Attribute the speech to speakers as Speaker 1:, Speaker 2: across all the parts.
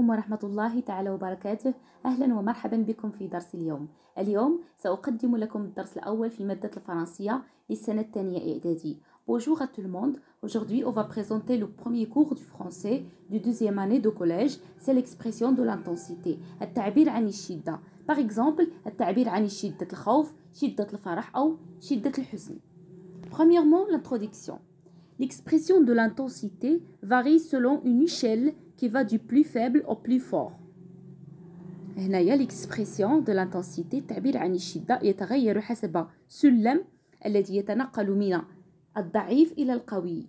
Speaker 1: عليكم ورحمة الله تعالى وبركاته أهلا ومرحبا بكم في درس اليوم اليوم سأقدم لكم الدرس الأول في مادة الفرنسية للسنة الثانية إعدادي Bonjour à tout le monde. Aujourd'hui, on va présenter le premier cours du français du deuxième année de collège. C'est l'expression de l'intensité. التعبير عن الشدة. Par exemple, التعبير عن شدة الخوف, شدة الفرح أو شدة الحزن. Premièrement, l'introduction. L'expression de l'intensité varie selon une échelle qui va du plus faible au plus fort. هنايا l'expression de l'intensité تعبير عن يتغير حسب سلم الذي يتنقل من الضعيف القوي.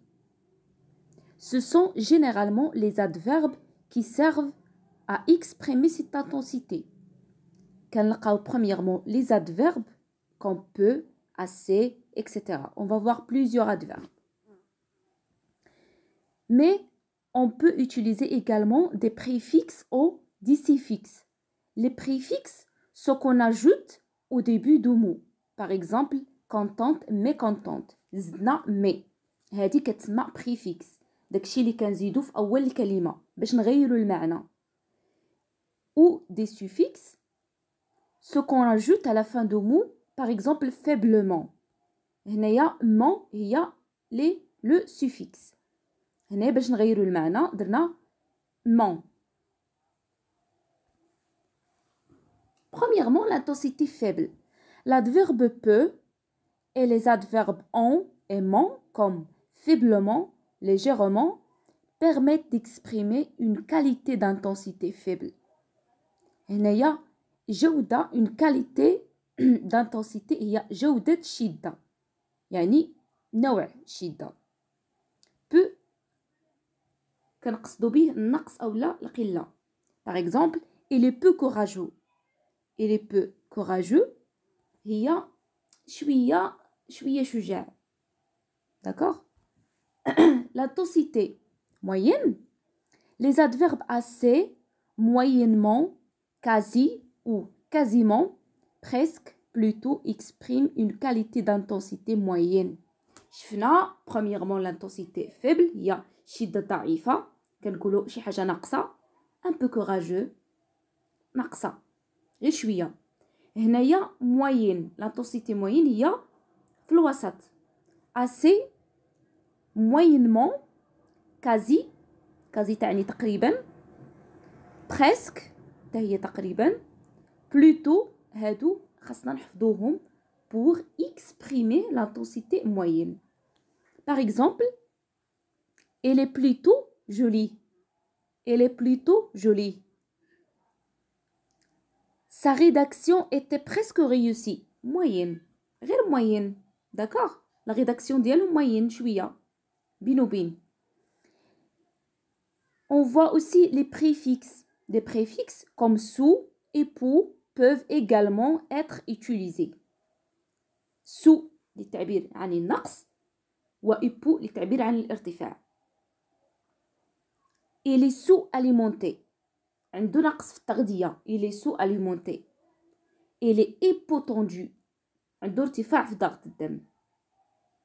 Speaker 1: Ce sont généralement les adverbes qui servent à exprimer cette intensité. كنلقاو premièrement les adverbes qu'on peut assez, etc. On va voir plusieurs adverbes. Mais on peut utiliser également des préfixes ou des suffixes. Les préfixes, ce qu'on ajoute au début du mot. Par exemple, contente, mécontente, zna, mais. C'est un préfixe داكشي اللي كنزيدو في اول Pour changer le المعنى ou des suffixes ce qu'on ajoute à la fin d'un mot par exemple faiblement Il y a le suffixe هنا باش Premièrement, l'intensité faible. L'adverbe peu et les adverbes on et mon comme faiblement, légèrement permettent d'exprimer une qualité d'intensité faible. هنايا jouda une qualité d'intensité هي يعني نوع par exemple, il est peu courageux il est peu courageux هي شويه شويه شجاع d'accord la tosité moyenne les adverbes assez moyennement quasi ou quasiment presque plutôt expriment une qualité d'intensité moyenne. Chfna, premièrement l'intensité faible, il y شده ضعيفه كنقولوا شي حاجه ناقصه ان بو كوراجو ناقصه غير شويه هنايا موين لانتوسيتي موين هي في الوسط اسي موينمون كازي كازي تعني تقريبا بريسك حتى هي تقريبا بلوتو هادو خاصنا نحفظوهم بور اكسبريمي لانتوسيتي موين باغ اكزومبل Elle est plutôt jolie. Elle est plutôt jolie. Sa rédaction était presque réussie. Moyenne. غير moyenne. D'accord La rédaction est moyenne chouïa. Hein. Binobin. On voit aussi les préfixes. Des préfixes comme sous et pour peuvent également être utilisés. Sous للتعبير عن النقص il est sous-alimenté. il est sous-alimenté. Il est hypotendu.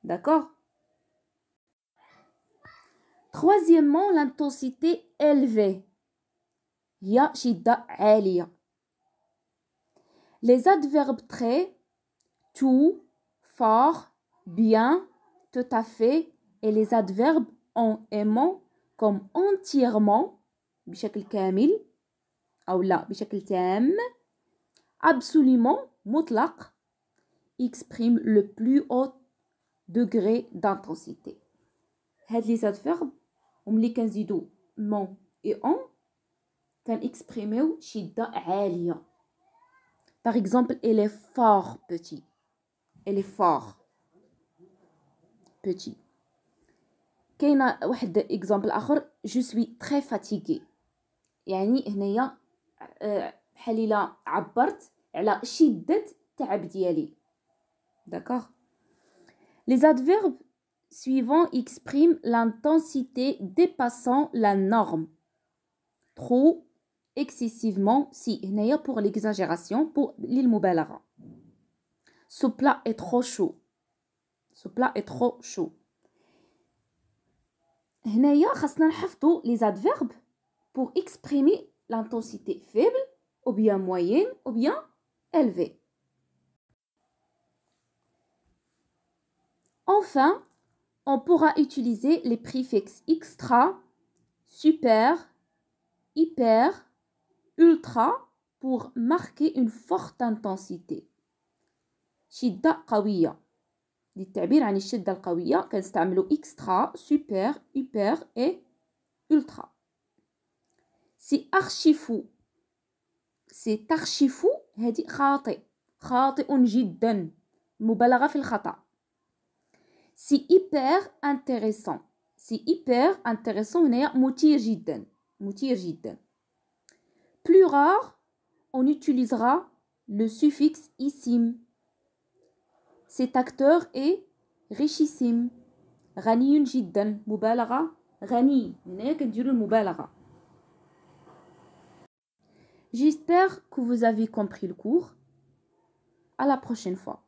Speaker 1: D'accord Troisièmement, l'intensité élevée. Ya Les adverbes très, tout, fort, bien, tout à fait et les adverbes en, aimant comme entièrement بشكل كامل ou là, بشكل تام absolument مطلق exprime le plus haut degré d'intensité هاد les adverbes, فيرب وملي كنزيدو et on, اون exprimeu, شدة عالية par exemple elle est fort petit elle est fort petit exemple واحد اكزامبل اخر جو سوي تري فاتيغي يعني هنايا بحال الا عبرت على D'accord Les adverbes suivants expriment l'intensité dépassant la norme. Trop, excessivement, si, pour l'exagération, pour l'ilmubalara. Ce plat est trop chaud. Ce plat est trop chaud les adverbes pour les l'intensité pour ou l'intensité moyenne ou bien موين ou bien élevé. Enfin, on pourra utiliser les préfixes extra, super, hyper, ultra pour marquer une forte intensité. chida قوية pour l'expression de la chute forte, on peut utiliser extra, super, hyper et ultra. C'est archifu. C'est archifu. C'est archifu. C'est archifu. C'est hyper intéressant. C'est hyper intéressant. C'est hyper intéressant. Plus rare, on utilisera le suffixe "-issim". Cet acteur est richissime. غني جدا مبالغة غني J'espère que vous avez compris le cours. À la prochaine fois.